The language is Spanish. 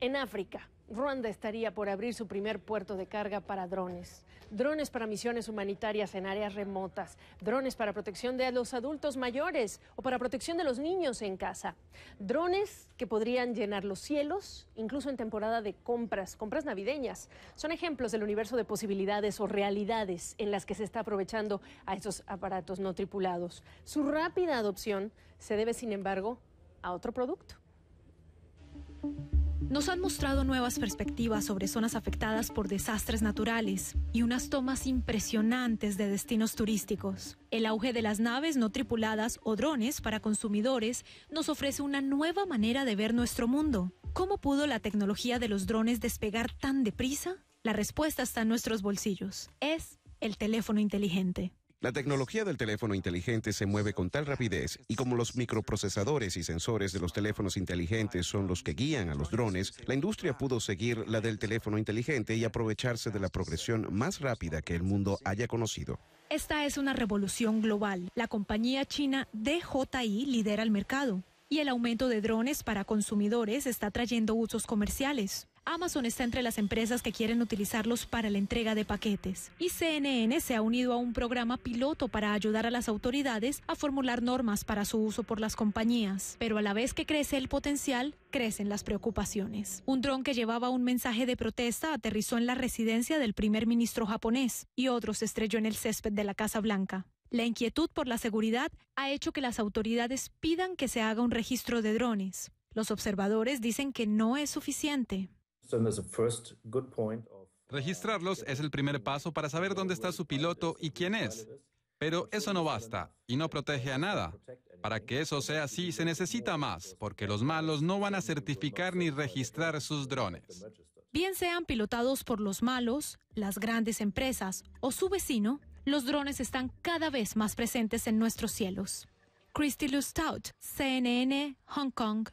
En África, Ruanda estaría por abrir su primer puerto de carga para drones. Drones para misiones humanitarias en áreas remotas, drones para protección de los adultos mayores o para protección de los niños en casa. Drones que podrían llenar los cielos, incluso en temporada de compras, compras navideñas. Son ejemplos del universo de posibilidades o realidades en las que se está aprovechando a estos aparatos no tripulados. Su rápida adopción se debe, sin embargo, a otro producto nos han mostrado nuevas perspectivas sobre zonas afectadas por desastres naturales y unas tomas impresionantes de destinos turísticos. El auge de las naves no tripuladas o drones para consumidores nos ofrece una nueva manera de ver nuestro mundo. ¿Cómo pudo la tecnología de los drones despegar tan deprisa? La respuesta está en nuestros bolsillos. Es el teléfono inteligente. La tecnología del teléfono inteligente se mueve con tal rapidez y como los microprocesadores y sensores de los teléfonos inteligentes son los que guían a los drones, la industria pudo seguir la del teléfono inteligente y aprovecharse de la progresión más rápida que el mundo haya conocido. Esta es una revolución global. La compañía china DJI lidera el mercado y el aumento de drones para consumidores está trayendo usos comerciales. Amazon está entre las empresas que quieren utilizarlos para la entrega de paquetes. Y CNN se ha unido a un programa piloto para ayudar a las autoridades a formular normas para su uso por las compañías. Pero a la vez que crece el potencial, crecen las preocupaciones. Un dron que llevaba un mensaje de protesta aterrizó en la residencia del primer ministro japonés y otro se estrelló en el césped de la Casa Blanca. La inquietud por la seguridad ha hecho que las autoridades pidan que se haga un registro de drones. Los observadores dicen que no es suficiente. Uh, Registrarlos es el primer paso para saber dónde está su piloto y quién es. Pero eso no basta y no protege a nada. Para que eso sea así se necesita más, porque los malos no van a certificar ni registrar sus drones. Bien sean pilotados por los malos, las grandes empresas o su vecino, los drones están cada vez más presentes en nuestros cielos. Christy Lustout, CNN, Hong Kong.